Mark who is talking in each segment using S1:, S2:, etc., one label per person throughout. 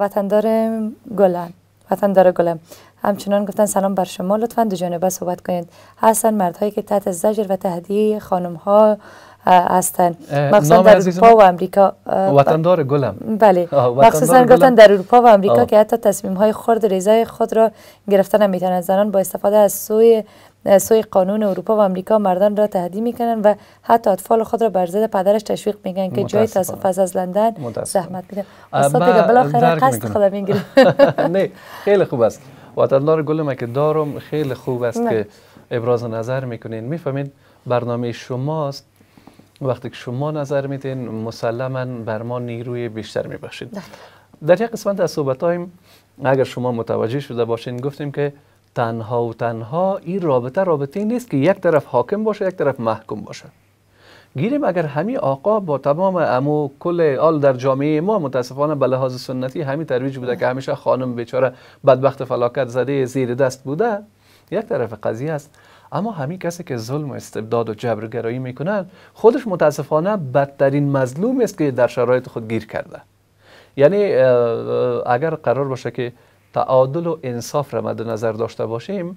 S1: وطندار گلم وطندار گلم همچنان گفتن سلام بر شما لطفا دو جانبه صحبت کنید هستن مردهایی که تحت زجر و تهدید خانم ها هستند مخصوصا در اروپا و امریکا وطندار گلم بله مخصوصا گفتن در اروپا و امریکا که حتی تصمیم های خرد ریزای خود را گرفتن نمیتونن زنان با استفاده از سوی سوی قانون اروپا و آمریکا مردان را تهدید میکنن و حتی اطفال خود را بر ضد پدرش تشویق میگن که جای تاسف از لندن زحمت میده استاد دیگه بالاخره قصد خدا میگیره نه خیلی خوب است وطندار گل که دارم خیلی خوب است که ابراز نظر میکنین میفهمین برنامه شماست وقتی که شما نظر میدین مسلما بر ما نیروی بیشتر میبخشید در یک قسمت از صحبت اگر شما متوجه شده باشین گفتیم که تنها و تنها این رابطه رابطه نیست که یک طرف حاکم باشه یک طرف محکوم باشه گیریم اگر همین آقا با تمام امو کل آل در جامعه ما متاسفانه به لحاظ سنتی همین ترویج بوده که همیشه خانم بیچاره بدبخت فلاکت زده زیر دست بوده یک طرف قضیه است اما همین کسی که ظلم و استبداد و جبرگرایی میکنن خودش متاسفانه بدترین مظلوم است که در شرایط خود گیر کرده یعنی اگر قرار باشه که تعادل و انصاف را مد نظر داشته باشیم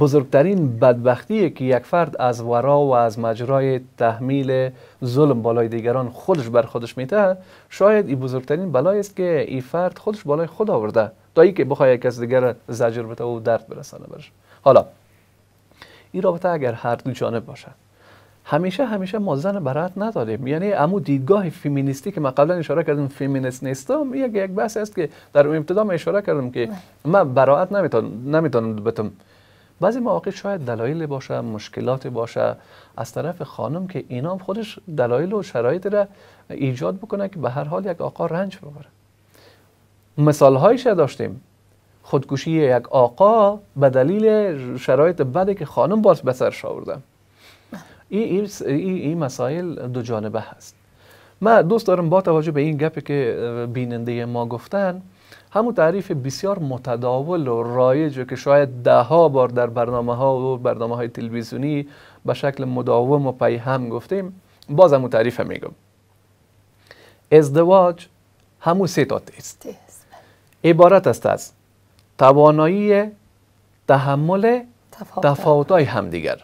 S1: بزرگترین بدبختی که یک فرد از ورا و از مجرای تحمیل ظلم بالای دیگران خودش بر خودش میته شاید این بزرگترین بلای است که این فرد خودش بالای خود آورده تا که بخواه یک از دیگر زجر بده و درد برسانه برش حالا این رابطه اگر هر دو جانب باشد همیشه همیشه ما زن برات نداریم یعنی امو دیدگاه فیمینیستی که ما قبلا اشاره کردیم فیمینیست نیستم یک یک بحث است که در ابتدا اشاره کردم که من براعت نمیتونم نمیتونم بتم بعضی مواقع شاید دلایل باشه مشکلات باشه از طرف خانم که اینام خودش دلایل و شرایط را ایجاد بکنه که به هر حال یک آقا رنج ببره مثال هایش داشتیم خودکشی یک آقا به دلیل شرایط بدی که خانم باز به سر این ای مسائل دو جانبه هست من دوست دارم با توجه به این گپی که بیننده ما گفتن همون تعریف بسیار متداول و رایج که شاید دهها بار در برنامه ها و برنامه های تلویزیونی به شکل مداوم و پی هم گفتیم باز همون تعریف هم میگم ازدواج همون سه تا است عبارت است از توانایی تحمل تفاوت های همدیگر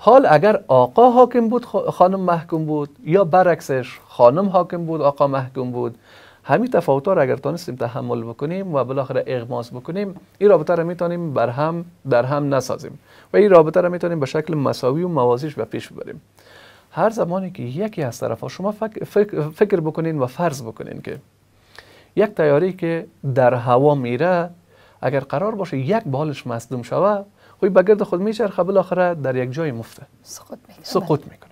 S1: حال اگر آقا حاکم بود خانم محکوم بود یا برعکسش خانم حاکم بود آقا محکوم بود همین تفاوت را اگر تانستیم تحمل بکنیم و بالاخره اغماس بکنیم این رابطه را میتونیم بر هم در هم نسازیم و این رابطه را میتونیم به شکل مساوی و موازیش به پیش ببریم هر زمانی که یکی از طرف ها شما فکر, فکر بکنین و فرض بکنین که یک تیاری که در هوا میره اگر قرار باشه یک بالش مصدوم شود خوی به گرد خود میچرخه بالاخره در یک جای مفته سقوط میکنه سقوط میکنه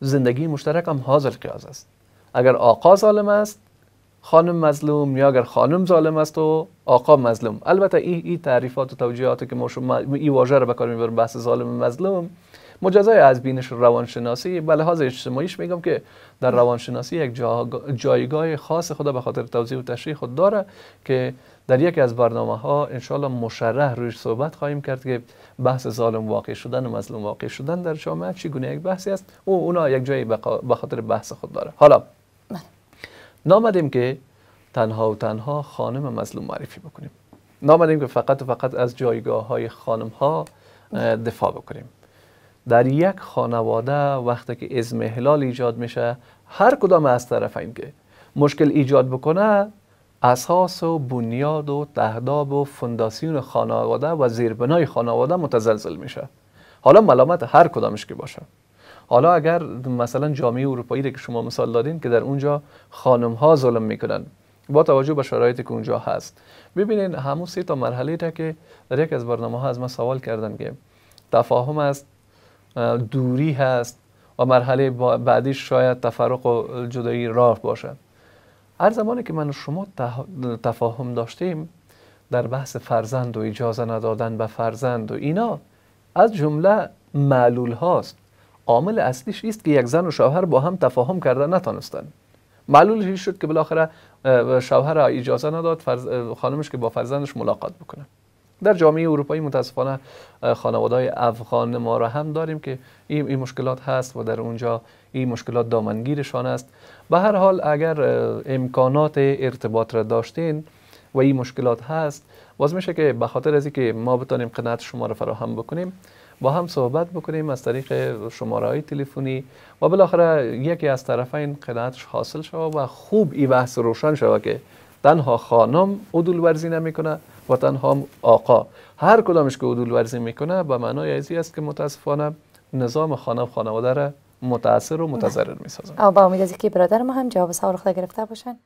S1: زندگی مشترک هم حاضر قیاز است اگر آقا ظالم است خانم مظلوم یا اگر خانم ظالم است و آقا مظلوم البته این ای تعریفات و توجیهات که ما شما این واژه رو به کار میبریم بحث ظالم مظلوم مجازای از بینش روانشناسی به لحاظ اجتماعیش میگم که در روانشناسی یک جایگاه خاص خدا به خاطر توضیح و تشریح خود داره که در یکی از برنامه ها انشالله مشرح روش صحبت خواهیم کرد که بحث ظالم واقع شدن و مظلوم واقع شدن در جامعه چی گونه یک بحثی است او اونا یک جایی به خاطر بحث خود داره حالا بله. نامدیم که تنها و تنها خانم مظلوم معرفی بکنیم نامدیم که فقط و فقط از جایگاه های خانم ها دفاع بکنیم در یک خانواده وقتی که ازمهلال ایجاد میشه هر کدام از طرفین که مشکل ایجاد بکنه اساس و بنیاد و تهداب و فنداسیون خانواده و زیربنای خانواده متزلزل میشه حالا ملامت هر کدامش که باشه حالا اگر مثلا جامعه اروپایی که شما مثال دادین که در اونجا خانم ها ظلم میکنن با توجه به شرایطی که اونجا هست ببینین همون سه تا مرحله تا که در یک از برنامه ها از ما سوال کردن که تفاهم است دوری هست و مرحله بعدی شاید تفرق و جدایی راه باشد هر زمانی که من و شما تفاهم داشتیم در بحث فرزند و اجازه ندادن به فرزند و اینا از جمله معلول هاست عامل اصلیش است که یک زن و شوهر با هم تفاهم کرده نتانستن معلول این شد که بالاخره شوهر اجازه نداد خانمش که با فرزندش ملاقات بکنه در جامعه اروپایی متاسفانه خانواده های افغان ما را هم داریم که این ای مشکلات هست و در اونجا این مشکلات دامنگیرشان است به هر حال اگر امکانات ارتباط را داشتین و این مشکلات هست باز میشه که به خاطر از که ما بتانیم قناعت شما را فراهم بکنیم با هم صحبت بکنیم از طریق شماره های تلفنی و بالاخره یکی از طرفین قناعتش حاصل شود و خوب این بحث روشن شود که تنها خانم عدول ورزی نمیکنه و تنها آقا هر کدامش که عدول ورزی میکنه به معنای ازی است که متاسفانه نظام خانم خانواده را متاثر و متضرر میسازن. با امید از که برادر ما هم جواب سوال خود گرفته باشن